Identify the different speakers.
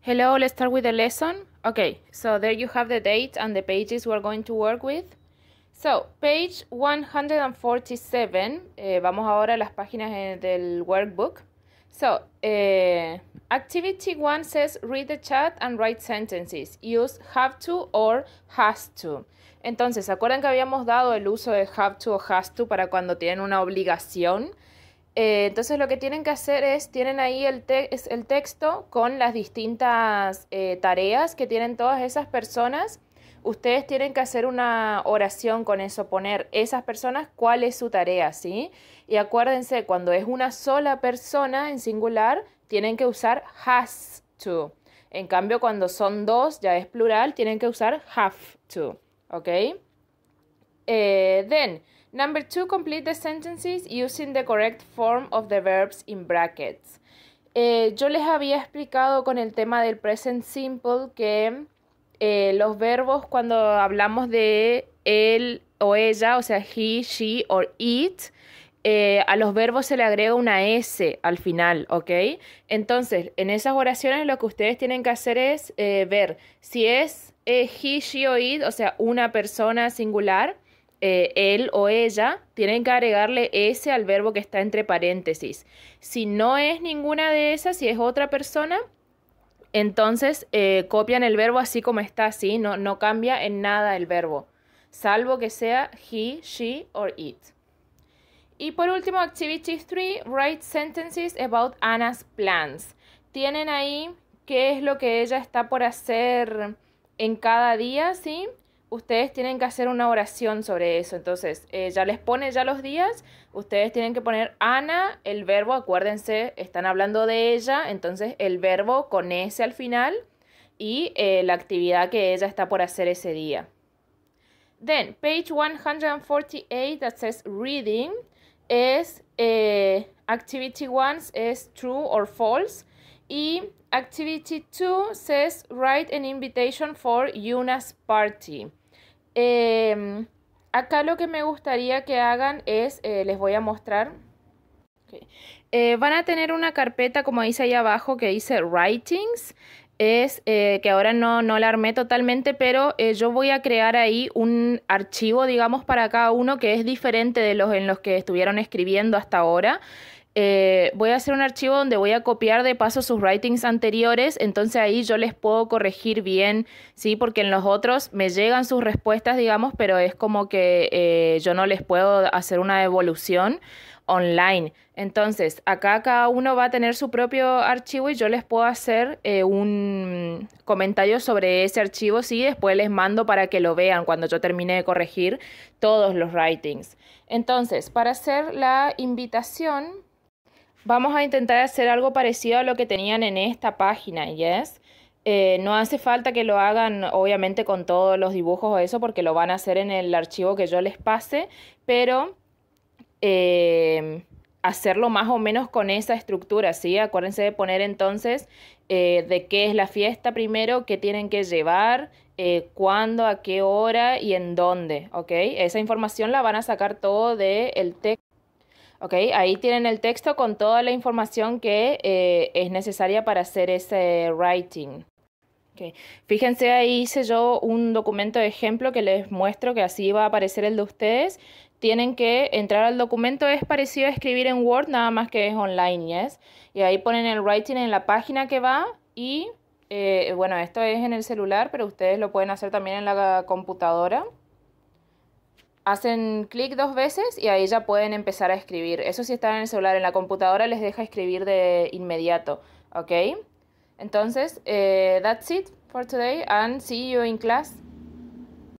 Speaker 1: Hello, let's start with the lesson. Okay, so there you have the date and the pages we're going to work with. So, page 147. Eh, vamos ahora a las páginas eh, del workbook. So, eh, activity 1 says read the chat and write sentences. Use have to or has to. Entonces, ¿se acuerdan que habíamos dado el uso de have to o has to para cuando tienen una obligación? Eh, entonces lo que tienen que hacer es, tienen ahí el, texto con las distintas eh, tareas que tienen todas esas personas. Ustedes tienen que hacer una oración con eso, poner esas personas cuál es su tarea, ¿sí? Y acuérdense, cuando es una sola persona en singular, tienen que usar has to. En cambio, cuando son dos, ya es plural, tienen que usar have to, ¿ok? Eh, then, number two, complete the sentences using the correct form of the verbs in brackets. Eh, yo les había explicado con el tema del present simple que eh, los verbos cuando hablamos de él o ella, o sea, he, she o it, a los verbos se le agrega una S al final, ¿ok? Entonces, en esas oraciones lo que ustedes tienen que hacer es ver si es he, she o it, o sea, una persona singular eh, él o ella, tienen que agregarle ese al verbo que está entre paréntesis. Si no es ninguna de esas, si es otra persona, entonces eh, copian el verbo así como está, sí, no, no cambia en nada el verbo, salvo que sea he, she or it. Y por último, Activity 3, write sentences about Anna's plans. Tienen ahí qué es lo que ella está por hacer en cada día, ¿sí? sí ustedes tienen que hacer una oración sobre eso. Entonces, eh, ya les pone ya los días, ustedes tienen que poner Ana, el verbo, acuérdense, están hablando de ella, entonces el verbo con S al final y eh, la actividad que ella está por hacer ese día. Then, page 148 that says reading es eh, activity 1 is true or false y activity 2 says write an invitation for Yuna's party. Em, acá lo que me gustaría que hagan es, eh, les voy a mostrar. Eh, van a tener una carpeta, como dice ahí abajo, que dice Writings. Es eh, que ahora no, no la armé totalmente, pero yo voy a crear ahí un archivo, digamos, para cada uno que es diferente de los en los que estuvieron escribiendo hasta ahora. Eh, voy a hacer un archivo donde voy a copiar de paso sus writings anteriores, entonces ahí yo les puedo corregir bien, ¿sí? Porque en los otros me llegan sus respuestas, digamos, pero es como que eh, yo no les puedo hacer una evolución online. Entonces, acá cada uno va a tener su propio archivo y yo les puedo hacer eh, un comentario sobre ese archivo, sí, después les mando para que lo vean cuando yo termine de corregir todos los writings. Entonces, para hacer la invitación, vamos a intentar hacer algo parecido a lo que tenían en esta página, ¿yes? Eh, no hace falta que lo hagan obviamente con todos los dibujos o eso porque lo van a hacer en el archivo que yo les pase, pero eh, hacerlo más o menos con esa estructura, ¿sí? Acuérdense de poner entonces eh, de qué es la fiesta primero, qué tienen que llevar, cuándo, a qué hora y en dónde, ¿ok? Esa información la van a sacar todo del texto. Ahí tienen el texto con toda la información que eh, es necesaria para hacer ese writing. Okay. Fíjense ahí hice yo un documento de ejemplo que les muestro que así va a aparecer el de ustedes. Tienen que entrar al documento, es parecido a escribir en Word, nada más que es online, ¿yes? Y ahí ponen el writing en la página que va y, eh, bueno, esto es en el celular, pero ustedes lo pueden hacer también en la computadora hacen clic dos veces y ahí ya pueden empezar a escribir. Eso si están en el celular, en la computadora les deja escribir de inmediato, ¿ok? Entonces, eh, that's it for today and see you in class.